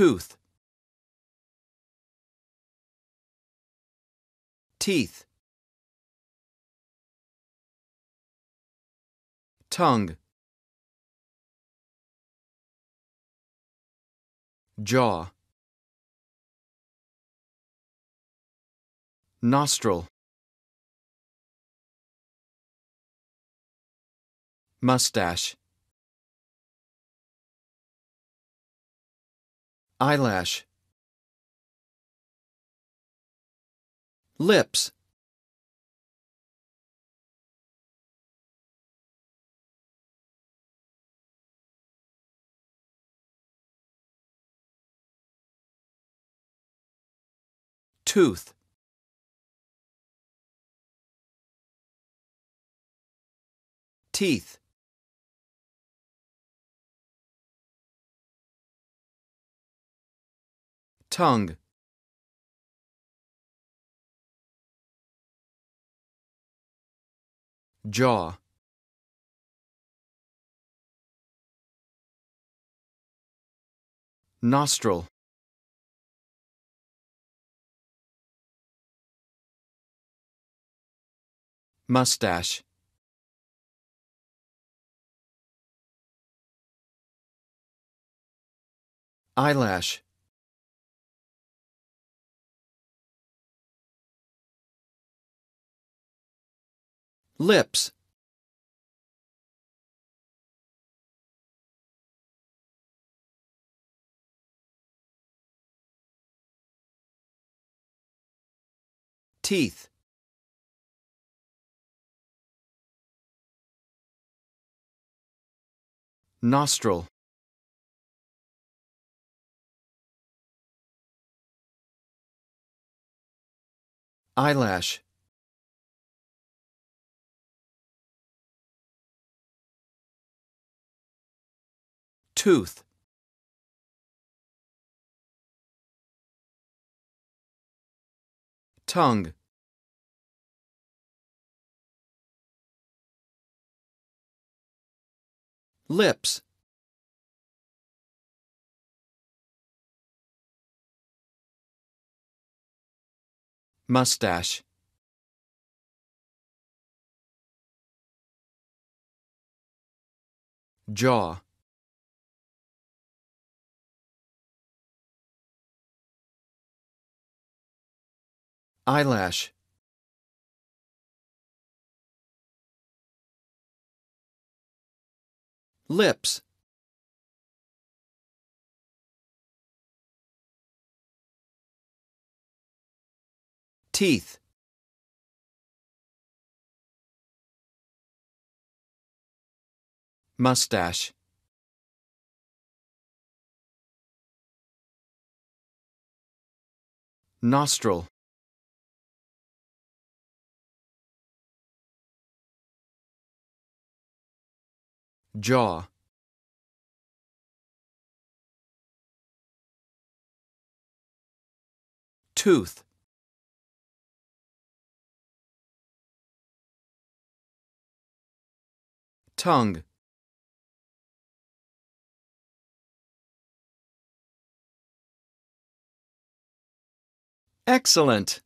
Tooth. Teeth. Tongue. Jaw. Nostril. Mustache. eyelash lips tooth teeth tongue jaw nostril mustache eyelash Lips Teeth Nostril Eyelash Tooth. Tongue. Lips. Mustache. Jaw. eyelash lips teeth mustache nostril jaw tooth tongue excellent